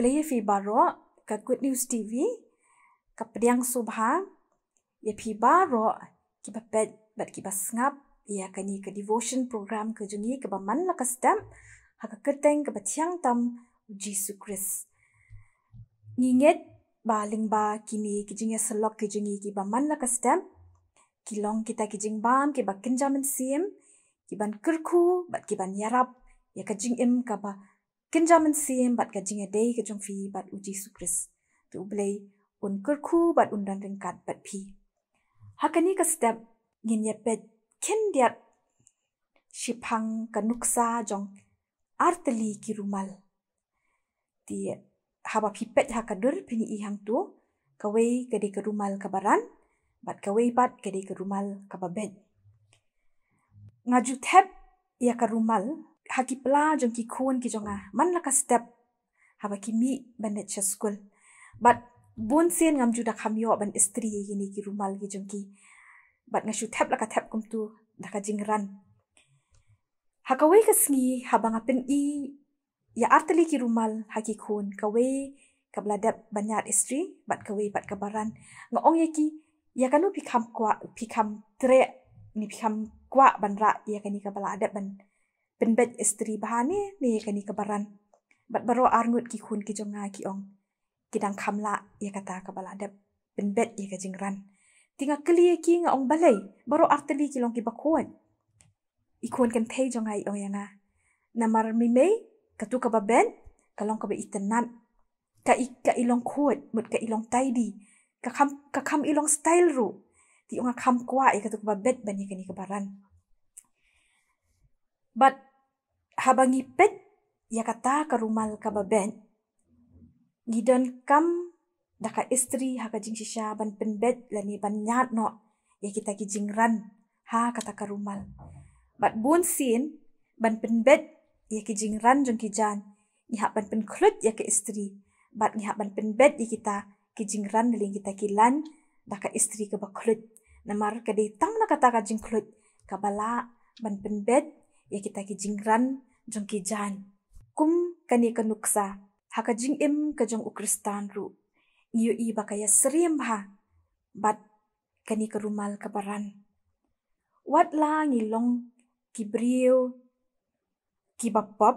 belay fi barok ke Good News TV ke pediang subha ya fi barok ki bet bet ki bas ngap ya kani ke devotion program ke jungi ke baman la kasdam ha ke keteng ke batiang tam Jesus Christ nginget ba ling ba kini ki jingi ya selok ke jungi ki baman la kasdam ki long kita ki jing bam ke bakin jamen sim ki ban kerku bat ki ban yarap ya ke jing im ka ba kinjamin siem bat gajinga dei ke jong fi bat uji sukris tu ublei un kerku bat undan ringkat bat pi hakani ka step ngin ye pet kin dia shipang ka nuksa jong artli ki rumal ti haba pi pet haka dur pini i hang tu kawei ka de ka rumal ka baran bat kawei bat ka de ka rumal ka babet ngaju tep ya ka rumal ฮักกีปลาจงกีคูนกีจงอ่ะมันละก็สเต็ปฮับกีมีบันเนชสกุลบัดบุญเซียนงามจุดักหามยอบันสตรียินีกีรูมัลกีจงกีบัดงาชูแทบละก็แทบกุมตูดักจิงรันฮักเอาไว้ก็สีฮับงาเป็นอียาอัตลีกีรูมัลฮักกีคูนกเวกับลาเด็บบัญญัติสตรีบัดกเวบัดกบารันงาองยกียาคันูพิคำกว่าพิคำเตรนี่พิคำกว่าบรรระยาคันนี้กับลาเด็บบัญป็นเบ็ดอสตรีบ้านนี่นี่กันนี่กับบรันบัดบรออารนุดกี่คุณกี่จงงากี่องกี่ดังคำละเอกตากับบลาเด็บเป็นเบ็ดเอกจิงรันทิ้งกะเลียกี้งองบัลเลยบรออารตลีกี่ลงกี่บควนอีควรกันเทจงงาอีองยังนะนามารมีเมกะตุกับบเบนกะลองกับอีตันนัมกะอีกะอีลองควดหมดกะอีลองไตดีกะคำกะคำอีลองสไตล์รูที่องคำกว่าเอกตุกับบเบ็ดบันยังกันนี่กับบรัน but habang ipet, ya kata karumal ka babet. Gidon kam daka istri ha ka jing sisya ban penbet lani ban nyat no ya kita kijing jingran ha kata karumal. Bat bun sin ban penbet ya kijing jingran jong ki jan ni ha ban pen ya ke istri bat ni ha ban penbet ya kita kijing jingran lani kita kilan, lan daka istri ke baklut. Namar ka de tang na kata ka klut kabala bala ban penbet ya kita kijing jingran jang ki jan kum kani ka nuksa haka jing im ka jang u kristan ru iyo i ba kaya sriem ha bat kani ka rumal ka baran wat la ngi long ki brio ki ba pop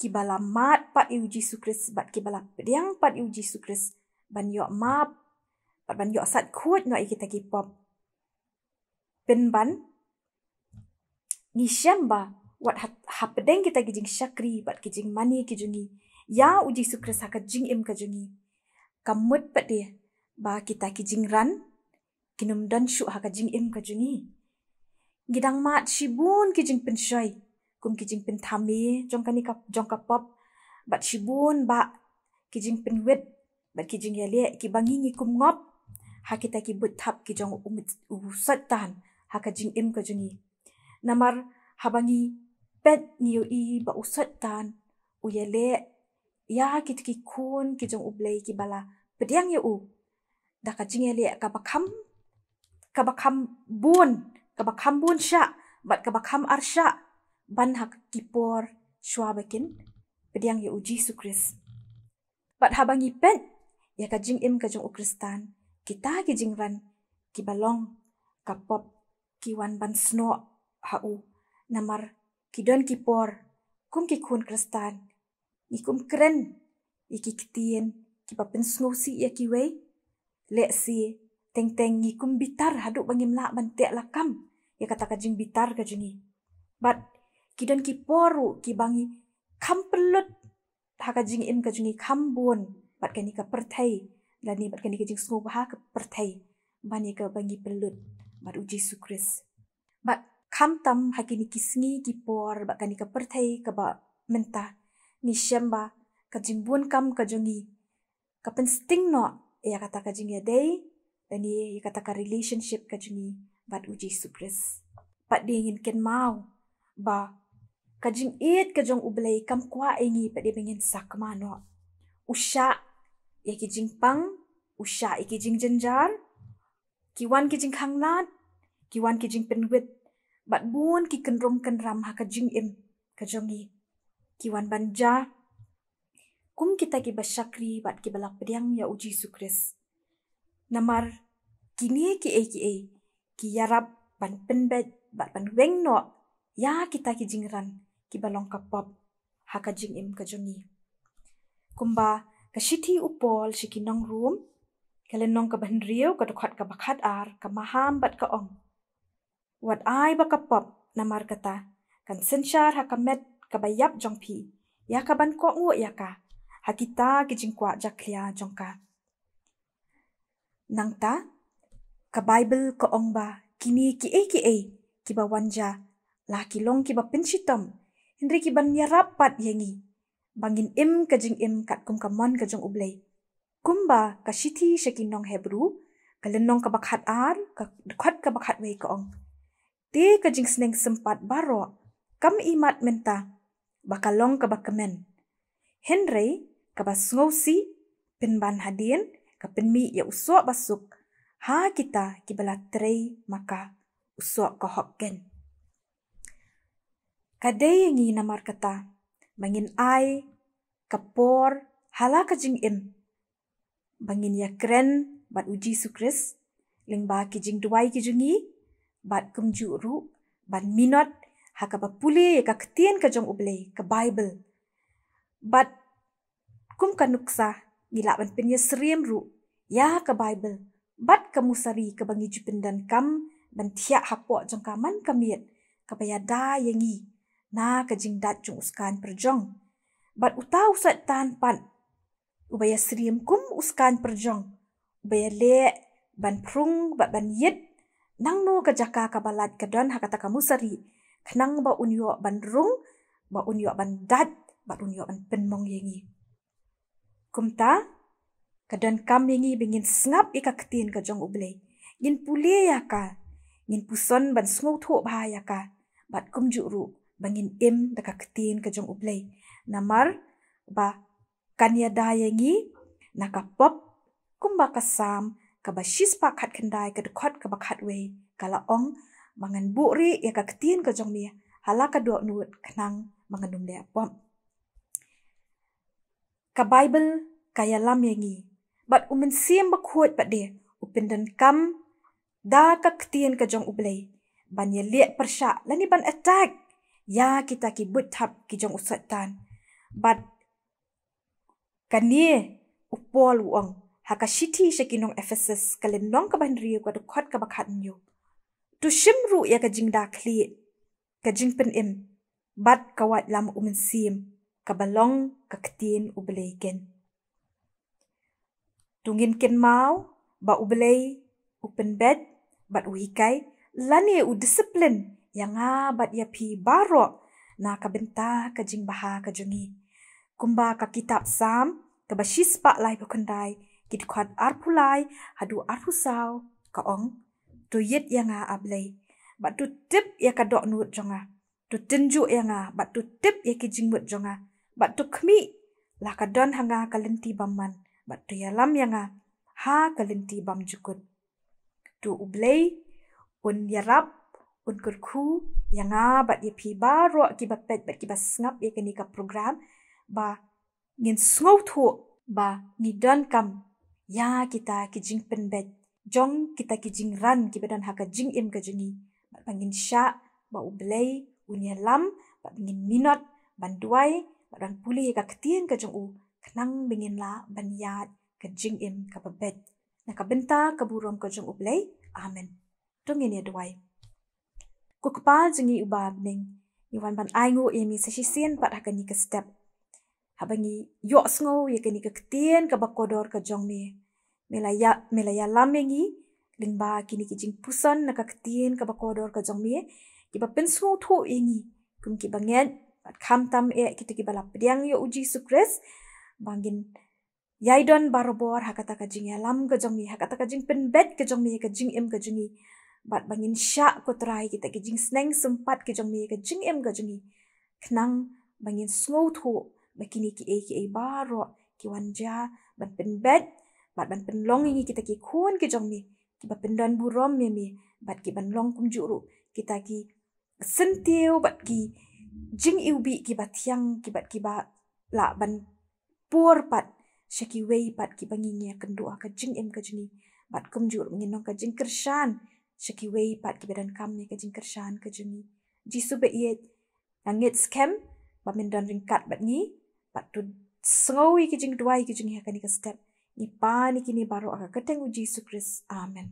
ki bala mat pat iu jisu kris bat ki bala priang pat iu jisu kris ban yo map bat ban yo sat kuat no i kita ki pop pen ban ni shamba wat hat hapdeng kita gijing shakri bat gijing mani kijungi ya uji sukra saka jing im kajungi kamut pat ba kita kijing ran kinum dan shu haka jing im kajungi gidang mat shibun kijing pin kum kijing pin thami jong kani kap pop bat shibun ba kijing pin wet bat kijing ya le ki bangi ni kum ngop ha kita ki but thap kijong umit u satan haka jing im kajungi namar habangi pet niu i ba usat tan uyele ya kit ki kun ki jong ublei ki bala pediang ye u da ka jing ele ka bakham ka bakham bun ka bakham bun sha bat ka bakham arsha ban hak ki por shwa bakin pediang ye u jesus christ bat habangi pet ya ka jing im ka jong u kristan kita ki jing ran ki balong ka pop ki wan ban snow hau namar kidon kipor kum ki kun kristan ni kum kren i ki ktien ki pa pen snow si ya ki wei le si teng teng ni kum bitar haduk bangim la ban te lakam ya kata ka jing bitar ka jingi bat kidon kipor ki bangi kam pelut ha ka jing im ka jingi kam bun bat ka ni ka perthai la ni bat ka ni ka jing snow ha ka perthai bani ka bangi pelut bat uji sukris bat kam tam haki ni kisngi ki por ba kani ka perthai ka ba menta ni shamba ka jingbun kam ka jungi ka pen sting no ya kata ka jingi dei ani ya kata ka relationship ka jungi bat uji supres pat di ingin ken mau ba ka jing it ka jong ublei kam kwa ingi pat di ingin sak mano usha ya ki jing pang usha iki jing jenjar kiwan ki jing hanglan kiwan ki jing penwit bat bun ki kenrum kenram ha ka jing im ka jongi ki wan banja kum kita ki basyakri bat ki balak pediang ya uji su namar kini ki e ki e ki yarab ban penbet bat ban weng no ya kita ki jingran ki balong ka pop ha ka jing im ka jongi kumba ka shithi upol shiki nong room kalen nong ka ban rio ka to ka bakhat ar ka maham bat ka ong wat ai ba kapap na markata kan sinchar ha kamet ka jong phi ya ka ban ko ngo ya ka ha kita ki jing kwa ja khlia jong ka nang ta ka bible ko ong ba kini ki e ki e ki ba wanja la ki long ki ba pinchitam hindri ki ban ya rapat yengi bangin im ka jing im kat kum ka mon ka jong ublei kumba ka shithi shekin nong hebru kalen nong ka bakhat ar ka khat ka bakhat wei ka ong ti jing seneng sempat baro, kam imat menta, bakal long ke bakemen. Henry, ke kabas ngosi, pinban ke penmi ya usok basuk, ha kita kibala trei maka usok kohokken. Kadai yang ingin namar kata, mangin ai, kapor, hala kajing im, bangin ya kren, bat uji sukris, lingba kijing duai jingi bat kemju ru bat minat hak apa pule ka ketien ka jong uble ka bible bat kum ka nuksa gila ban penye sriem ru ya ka bible bat ka musari ka bangi jupen dan kam ban tia hapo jong kaman kamiet ka baya da yangi na ka jing dat jong uskan perjong bat utau sat tan pan ubaya seriem kum uskan perjong ubaya le ban prung bat ban yet nang no ka jaka ka balad ka don hakata ka musari khnang ba unyo ban rung ba unyo ban dad ba unyo ban pen mong yengi kumta ka don kam yengi bingin sngap i ka ktin ka jong uble gin pule ya ka gin puson ban smou tho ba ya ka bat kum ju ru bangin em da ka ktin ka jong uble namar ba kanya da yengi na ka pop kumba kaba shispa khat khandai ka khat ka khat we kala ong mangan buri ya ka ktin ka jong mi hala ka do nu khnang mangan dum le pom ka bible ka ya lam yengi but umen sim ba khot pa de upen dan kam da ka ktin ka jong ublei ban ye le persha lani ban attack ya kita ki but tap ki jong usat tan but kan ni upol uang haka shiti sa kinong Ephesus kalin nong kabahin riyo kwa dukot kabakat niyo. Tu shimru ya kajing da kliit, kajing pin im, bat kawat lam umin siyem, kabalong kaktiin ubalay gen. Tungin kin mau, ba ubalay, upin bed, bat uhikay, lani u disiplin yang nga bat ya pi baro na kabinta kajing baha kajungi. Kumba kakitab sam, kabashispa lai bukundai, kumba กิดขัดอารผู้ไล่หาดูอารผู้สาวกะองตัวยึดยังอาอับเลยบัดตัวทิพย์ยังกระโดดนูดจงอาตัวจินจูยังอาบัดตัวทิพย์ยังกิจิงมุดจงอาบัดตัวขมิลากระดอนหางากะลินตีบัมมันบัดตัวยาลัมยังอาฮากะลินตีบัมจุกุดตัวอุบเลยอุนยารับอุนกุดคูยังอาบัดยีพีบารัวกิบัดเป็ดบัดกิบัดสงับยังกันนี่กับโปรแกรมบ่าเงินสงบทุกบ่าเงินดอนคำ ya kita kijing penbet jong kita kijing ran kibadan haka jing im kajingi bat bangin sya ba ublei unia lam bat bangin minot banduai bat rang puli ka ketien kajung u kenang bingin la banyat kajing im kapabet na kabenta kaburom kajung ublei amen tungin ya duai kukpa jingi ubag ning iwan ban aingu emi sesisien pat haka ni ke step habangi yok sngo ye kani ke ketien ke bakodor ke jong ni melaya melaya lamengi ling ba kini ki jing pusan na ka ktin ka ba kodor ka jong mi eh. ki ba pen smu ingi kum ki bangen bat kham tam e eh, ki ti ki ba lap diang yo uji su bangin yaidon barobor hakata ka jing ya lam ka jong mi hakata ka jing pen bet ka jong ka jing em ka jing bat bangin sha ko trai ki ta ki jing sneng sempat ka jong mi ka jing em ka jing mi knang bangin smu tho ba kini ki e ki e baro ki wanja bat pen bet bat ban pen ini kita ki kun ke jong mi ki ba pen mi mi bat ki ban long kum juru kita ki sentiu bat ki jing iubi ki bat yang ki bat ki ba la ban pur pat seki wei pat ki bangi nya kendua ka jing em ka jini bat kum juru ngin ka jing kershan seki wei pat ki badan kam ni ka jing kershan ka jini ji su be ye ngit scam ba men ringkat bat ni bat tu sengowi ki jing duai ki jing ha step இப்பா இன்னைக்கு நீ பரவாக கட்டங்கு ஜீசு கிறிஸ் ஆமன்